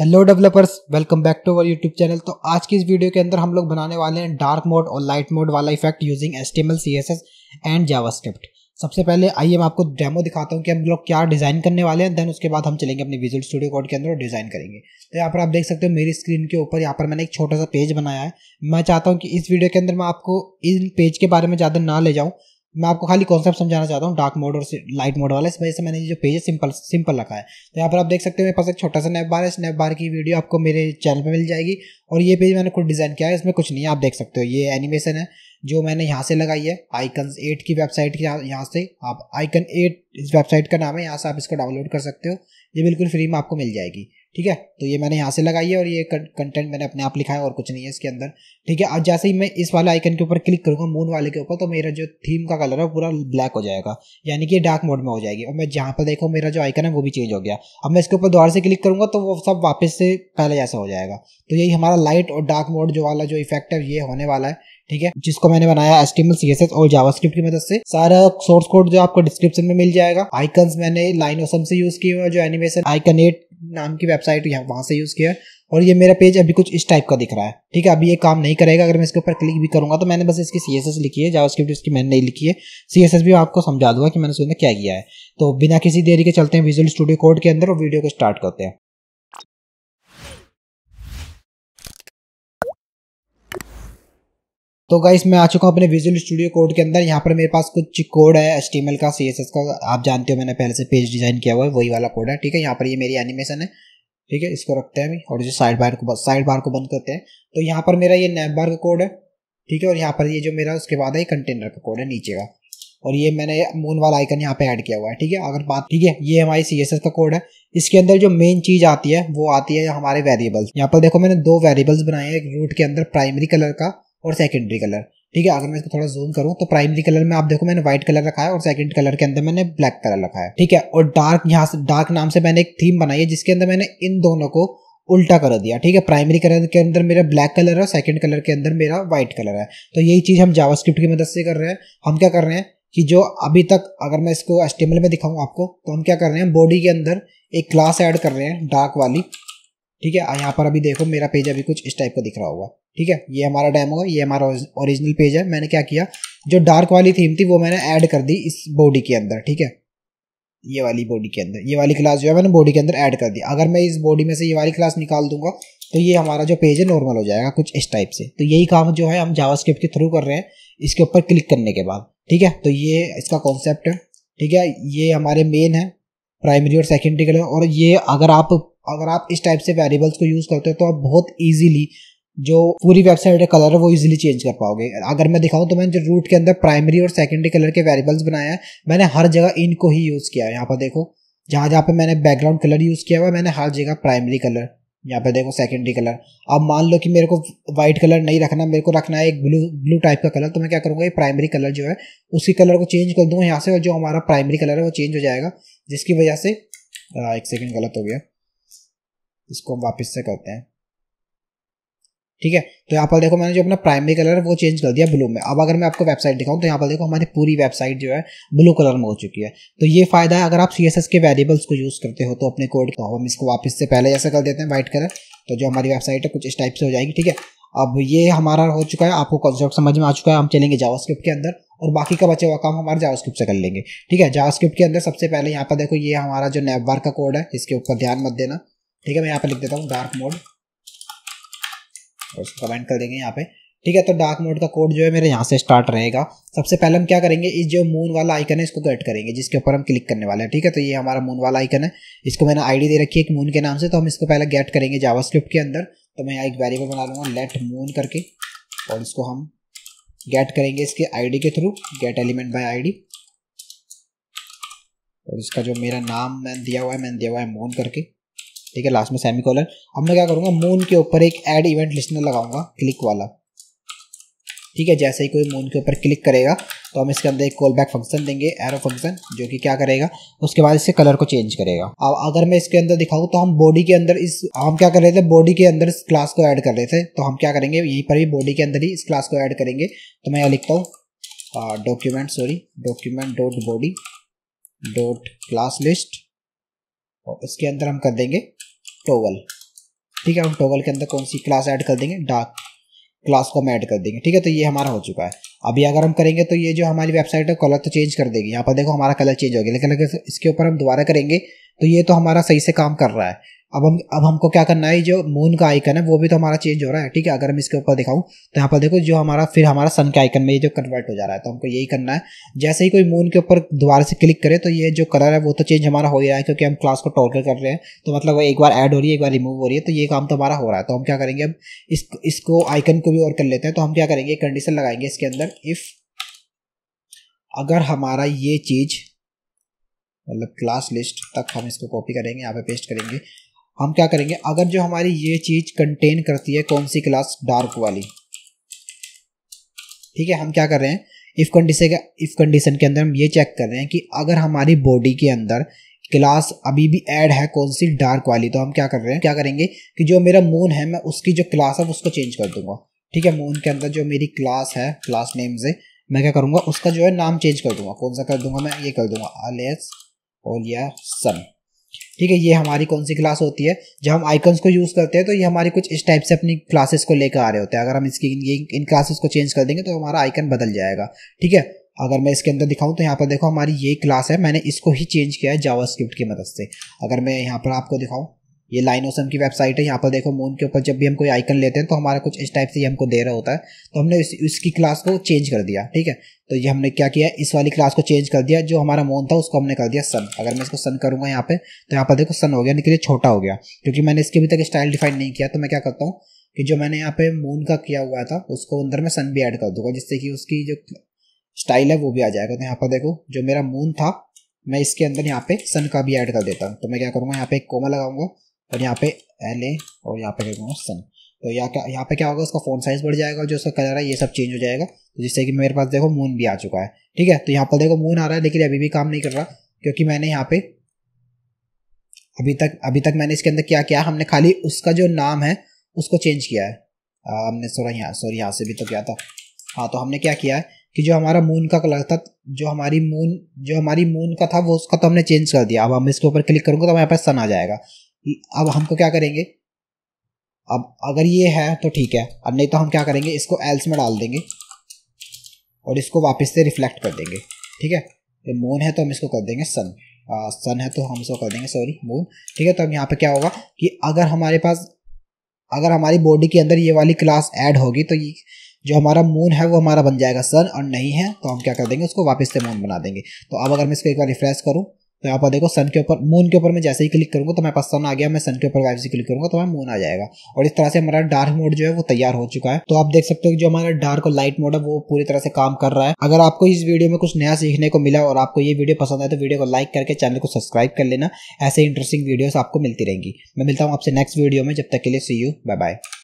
hello developers welcome back to our YouTube channel तो आज की इस वीडियो के अंदर हम लोग बनाने वाले हैं डार्क मोड और लाइट मोड वाला effect using H T M L C S S and JavaScript सबसे पहले आइए मैं आपको डेमो दिखाता हूँ कि हम लोग क्या डिज़ाइन करने वाले हैं देन उसके बाद हम चलेंगे अपने विजुअल स्टूडियो कोड के अंदर और डिज़ाइन करेंगे तो यहाँ पर आप देख सकते हो मेरी स्क्रीन के ऊपर यहाँ पर मैंने एक छोटा सा पेज बनाया है मैं चाहता हूँ कि इस वीडियो के अंदर मैं आपको इन पेज के बारे में ज़्यादा ना ले जाऊँ मैं आपको खाली कॉन्सेप्ट समझाना चाहता हूँ डार्क मोड और लाइट मोड वाला इस वजह से मैंने ये जो पेज है सिंपल सिंपल रखा है तो यहाँ पर आप देख सकते हो मेरे पास एक छोटा सा नेप बार है स्नैप बार की वीडियो आपको मेरे चैनल पे मिल जाएगी और ये पेज मैंने खुद डिज़ाइन किया है इसमें कुछ नहीं है आप देख सकते हो ये एनिमेशन है जो मैंने यहाँ से लगाई है आइकन एट की वेबसाइट की यहाँ से आप आइकन एट इस वेबसाइट का नाम है यहाँ से आप इसको डाउनलोड कर सकते हो ये बिल्कुल फ्री में आपको मिल जाएगी ठीक है तो ये मैंने यहाँ से लगाई है और ये कंटेंट मैंने अपने आप लिखा है और कुछ नहीं है इसके अंदर ठीक है अब जैसे ही मैं इस वाले आइकन के ऊपर क्लिक करूँगा मून वाले के ऊपर तो मेरा जो थीम का कलर है वो पूरा ब्लैक हो जाएगा यानी कि डार्क मोड में हो जाएगी और मैं जहाँ पर देखो मेरा जो आइकन है वो भी चेंज हो गया अब मैं इसके ऊपर दोबारा से क्लिक करूँगा तो वो सब वापस से पहले जैसा हो जाएगा तो यही हमारा लाइट और डार्क मोड जो वाला जो इफेक्ट है ये होने वाला है ठीक है जिसको मैंने बनाया एस एस एस और जावास्क्रिप्ट की मदद से सारा सोर्स कोड जो आपको डिस्क्रिप्शन में मिल जाएगा आइकन्स मैंने लाइन ओसम से यूज किए हुए जो एनिमेशन आइकन एट नाम की वेबसाइट यहाँ वहाँ से यूज़ किया और ये मेरा पेज अभी कुछ इस टाइप का दिख रहा है ठीक है अभी ये काम नहीं करेगा अगर मैं इसके ऊपर क्लिक भी करूँगा तो मैंने बस इसकी सी एस एस लिखी है जावास्क्रिप्ट इसकी मैंने नहीं लिखी है सी भी आपको समझा दूंगा कि मैंने उसके क्या किया है तो बिना किसी देरी के चलते हैं विजुअल स्टूडियो कोड के अंदर और वीडियो को स्टार्ट करते हैं तो गाइस मैं आ चुका हूँ अपने विजुअल स्टूडियो कोड के अंदर यहाँ पर मेरे पास कुछ कोड है एस का सी का आप जानते हो मैंने पहले से पेज डिजाइन किया हुआ है वही वाला कोड है ठीक है यहाँ पर ये मेरी एनिमेशन है ठीक है इसको रखते हैं अभी और जो साइड बार को साइड बार को बंद करते हैं तो यहाँ पर मेरा ये नैप बार का कोड है ठीक है और यहाँ पर ये जो मेरा उसके बाद है कंटेनर का कोड है नीचे का और ये मैंने मून वाला आइकन यहाँ पे ऐड किया हुआ है ठीक है अगर बात ठीक है ये हमारी सी एस एस का कोड है इसके अंदर जो मेन चीज आती है वो आती है हमारे वेरिएबल्स यहाँ पर देखो मैंने दो वेरिएबल्स बनाए हैं एक रूट के अंदर प्राइमरी कलर का और सेकेंडरी कलर ठीक है अगर मैं इसको थोड़ा जूम करूँ तो प्राइमरी कलर में आप देखो मैंने व्हाइट कलर रखा है और सेकंड कलर के अंदर मैंने ब्लैक कलर रखा है ठीक है और डार्क यहाँ से डार्क नाम से मैंने एक थीम बनाई है जिसके अंदर मैंने इन दोनों को उल्टा कर दिया ठीक है प्राइमरी कलर के अंदर मेरा ब्लैक कलर है और सेकंड कलर के अंदर मेरा व्हाइट कलर है तो यही चीज़ हम जावास्क्रिप्ट की मदद से कर रहे हैं हम क्या कर रहे हैं कि जो अभी तक अगर मैं इसको एस्टिमल में दिखाऊँ आपको तो हम क्या कर रहे हैं बॉडी के अंदर एक क्लास ऐड कर रहे हैं डार्क वाली ठीक है यहाँ पर अभी देखो मेरा पेज अभी कुछ इस टाइप का दिख रहा होगा ठीक है ये हमारा डेमो है ये हमारा ओरिजिनल पेज है मैंने क्या किया जो डार्क वाली थीम थी वो मैंने ऐड कर दी इस बॉडी के अंदर ठीक है ये वाली बॉडी के अंदर ये वाली क्लास जो है मैंने बॉडी के अंदर ऐड कर दी अगर मैं इस बॉडी में से ये वाली क्लास निकाल दूंगा तो ये हमारा जो पेज है नॉर्मल हो जाएगा कुछ इस टाइप से तो यही काम जो है हम जावास्क्रिप्ट के थ्रू कर रहे हैं इसके ऊपर क्लिक करने के बाद ठीक है तो ये इसका कॉन्सेप्ट है ठीक है ये हमारे मेन है प्राइमरी और सेकेंडरी कलर और ये अगर आप अगर आप इस टाइप से वेरिएबल्स को यूज़ करते हो तो आप बहुत ईजिली जो पूरी वेबसाइट का कलर है वो इजीली चेंज कर पाओगे अगर मैं दिखाऊं तो मैंने जो रूट के अंदर प्राइमरी और सेकेंडरी कलर के वेरिएबल्स बनाया है मैंने हर जगह इनको ही यूज़ किया है यहाँ पर देखो जहाँ जहाँ पे मैंने बैकग्राउंड कलर यूज़ किया हुआ मैंने हर जगह प्राइमरी कलर यहाँ पर देखो सेकेंडरी कलर अब मान लो कि मेरे को वाइट कलर नहीं रखना मेरे को रखना है एक ब्लू ब्लू टाइप का कलर तो मैं क्या करूँगा ये प्राइमरी कलर जो है उसी कलर को चेंज कर दूँ यहाँ से और जो हमारा प्राइमरी कलर है वो चेंज हो जाएगा जिसकी वजह से एक सेकेंड गलत हो गया इसको हम वापस से करते हैं ठीक है तो यहाँ पर देखो मैंने जो अपना प्राइमरी कलर है वो चेंज कर दिया ब्लू में अब अगर मैं आपको वेबसाइट दिखाऊं तो यहाँ पर देखो हमारी पूरी वेबसाइट जो है ब्लू कलर में हो चुकी है तो ये फायदा है अगर आप सी के वेरिएबल्स को यूज़ करते हो तो अपने कोड को हम इसको वापस से पहले जैसे कर देते हैं वाइट कलर तो जो हमारी वेबसाइट है कुछ इस टाइप से हो जाएगी ठीक है अब ये हमारा हो चुका है आपको कॉन्सेप्ट समझ में आ चुका है हम चलेंगे जावास्क्रिप्ट के अंदर और बाकी का बचा हुआ काम हमारे जावास्क्रिप्ट से कर लेंगे ठीक है जावास्क्रिप्ट के अंदर सबसे पहले यहाँ पर देखो ये हमारा जो नेबवार का कोड है इसके ऊपर ध्यान मत देना ठीक है मैं यहाँ पे लिख देता हूँ डार्क मोड और उसको कमेंट कर देंगे यहाँ पे ठीक है तो डार्क मोड का कोड जो है मेरे यहाँ से स्टार्ट रहेगा सबसे पहले हम क्या करेंगे इस जो मून वाला आइकन है इसको कट करेंगे जिसके ऊपर हम क्लिक करने वाले हैं ठीक है तो ये हमारा मून वाला आइकन है इसको मैंने आईडी दे रखी है एक मून के नाम से तो हम इसको पहले गेट करेंगे जावास्क्रिप्ट के अंदर तो मैं यहाँ एक वेरिएबल बना लूँगा लेट मून करके और इसको हम गेट करेंगे इसके आईडी के through get element by I और इसका जो मेरा नाम मैंने दिया हुआ है मैंने दिया हुआ है मून करके ठीक है लास्ट में सेमी कॉलर अब मैं क्या करूँगा मून के ऊपर एक ऐड इवेंट लिस्टनर लगाऊंगा क्लिक वाला ठीक है जैसे ही कोई मून के ऊपर क्लिक करेगा तो हम इसके अंदर एक कॉल बैक फंक्शन देंगे एरो फंक्शन जो कि क्या करेगा उसके बाद इसके कलर को चेंज करेगा अब अगर मैं इसके अंदर दिखाऊं तो हम बॉडी के अंदर इस हम क्या कर रहे थे बॉडी के अंदर इस क्लास को ऐड कर रहे थे तो हम क्या करेंगे यहीं पर ही बॉडी के अंदर ही इस क्लास को ऐड करेंगे तो मैं यहाँ लिखता हूँ document sorry document dot body dot class list और इसके अंदर हम कर देंगे टोवल ठीक है हम टोवल के अंदर कौन सी क्लास ऐड कर देंगे डार्क क्लास को हम ऐड कर देंगे ठीक है तो ये हमारा हो चुका है अभी अगर हम करेंगे तो ये जो हमारी वेबसाइट है कलर तो चेंज कर देगी यहाँ पर देखो हमारा कलर चेंज हो गया लेकिन अगर इसके ऊपर हम दोबारा करेंगे तो ये तो हमारा सही से काम कर रहा है अब हम अब हमको क्या करना है जो मून का आइकन है वो भी तो हमारा चेंज हो रहा है ठीक है अगर हम इसके ऊपर दिखाऊं तो यहाँ पर देखो जो हमारा फिर हमारा सन के आइकन में ये जो कन्वर्ट हो जा रहा है तो हमको यही करना है जैसे ही कोई मून के ऊपर दोबारा से क्लिक करे तो ये जो कलर है वो तो चेंज हमारा हो ही रहा है क्योंकि हम क्लास को टॉर्गर कर रहे हैं तो मतलब वो एक बार ऐड हो रही है एक बार रिमूव हो रही है तो ये काम तो हमारा हो रहा है तो हम क्या करेंगे अब इस इसको आइकन को भी और कर लेते हैं तो हम क्या करेंगे कंडीशन लगाएंगे इसके अंदर इफ़ अगर हमारा ये चीज़ मतलब क्लास लिस्ट तक हम इसको कॉपी करेंगे यहाँ पे पेस्ट करेंगे हम क्या करेंगे अगर जो हमारी ये चीज़ कंटेन करती है कौन सी क्लास डार्क वाली ठीक है हम क्या कर रहे हैं इफ़ कंडीशन इफ़ कंडीशन के अंदर हम ये चेक कर रहे हैं कि अगर हमारी बॉडी के अंदर क्लास अभी भी ऐड है कौन सी डार्क वाली तो हम क्या कर रहे हैं क्या करेंगे कि जो मेरा मून है मैं उसकी जो क्लास है उसको चेंज कर दूंगा ठीक है मून के अंदर जो मेरी क्लास है क्लास नेम से मैं क्या करूँगा उसका जो है नाम चेंज कर दूंगा कौन सा कर दूंगा मैं ये कर दूंगा अलेस ओलिया सन ठीक है ये हमारी कौन सी क्लास होती है जब हम आइकन्स को यूज़ करते हैं तो ये हमारी कुछ इस टाइप से अपनी क्लासेस को लेकर आ रहे होते हैं अगर हम इसकी ये इन क्लासेस को चेंज कर देंगे तो हमारा आइकन बदल जाएगा ठीक है अगर मैं इसके अंदर दिखाऊं तो यहाँ पर देखो हमारी ये क्लास है मैंने इसको ही चेंज किया है जावा की मदद से अगर मैं यहाँ पर आपको दिखाऊँ ये ओसम की वेबसाइट है यहाँ पर देखो मून के ऊपर जब भी हम कोई आइकन लेते हैं तो हमारा कुछ इस टाइप से हमको दे रहा होता है तो हमने इस, इसकी क्लास को चेंज कर दिया ठीक है तो ये हमने क्या किया इस वाली क्लास को चेंज कर दिया जो हमारा मून था उसको हमने कर दिया सन अगर मैं इसको सन करूँगा यहाँ पे तो यहाँ पर देखो सन हो गया निकलिए छोटा हो गया क्योंकि मैंने इसके अभी तक स्टाइल डिफाइन नहीं किया तो मैं क्या करता हूँ कि जो मैंने यहाँ पे मून का किया हुआ था उसको अंदर में सन भी ऐड कर दूंगा जिससे कि उसकी जो स्टाइल है वो भी आ जाएगा तो यहाँ पर देखो जो मेरा मून था मैं इसके अंदर यहाँ पे सन का भी ऐड कर देता हूँ तो मैं क्या करूँगा यहाँ पे एक कोमा लगाऊंगा और यहाँ पे एल ए और यहाँ पे देखो सन तो यहाँ क्या यहाँ पे क्या होगा उसका फोन साइज बढ़ जाएगा जो उसका कलर है ये सब चेंज हो जाएगा तो जिससे कि मेरे पास देखो मून भी आ चुका है ठीक है तो यहाँ पर देखो मून आ रहा है लेकिन अभी भी काम नहीं कर रहा क्योंकि मैंने यहाँ पे अभी तक अभी तक मैंने इसके अंदर क्या किया हमने खाली उसका जो नाम है उसको चेंज किया है आ, हमने सोरा यहाँ सॉरी यहाँ से भी तो किया था हाँ तो हमने क्या किया है कि जो हमारा मून का कलर था जो हमारी मून जो हमारी मून का था वो उसका तो हमने चेंज कर दिया अब हम इसके ऊपर क्लिक करूँगा तो हमारे पास सन आ जाएगा अब हमको क्या करेंगे अब अगर ये है तो ठीक है अब नहीं तो हम क्या करेंगे इसको एल्स में डाल देंगे और इसको वापस से रिफ्लेक्ट कर देंगे ठीक है तो मून है तो हम इसको कर देंगे सन आ, सन है तो हम इसको कर देंगे सॉरी मून ठीक है तो अब यहाँ पे क्या होगा कि अगर हमारे पास अगर हमारी बॉडी के अंदर ये वाली क्लास ऐड होगी तो ये जो हमारा मून है वो हमारा बन जाएगा सन और नहीं है तो हम क्या कर देंगे उसको वापस से मून बना देंगे तो अब अगर मैं इसको एक बार रिफ्रेश करूँ तो यहाँ पर देखो सन के ऊपर मून के ऊपर मैं जैसे ही क्लिक करूँगा तो मेरे पास सन आ गया मैं सन के ऊपर वाइफ से क्लिक करूँगा तो मैं मून आ जाएगा और इस तरह से हमारा डार्क मोड जो है वो तैयार हो चुका है तो आप देख सकते हो जो हमारा डार्क और लाइट मोड है वो पूरी तरह से काम कर रहा है अगर आपको इस वीडियो में कुछ नया सीखने को मिला और आपको ये वीडियो पसंद आए तो वीडियो को लाइक करके चैनल को सब्सक्राइब कर लेना ऐसे इंटरेस्टिंग वीडियोज आपको मिलती रहेंगी मैं मिलता हूँ आपसे नेक्स्ट वीडियो में जब तक के लिए सी यू बाय बाय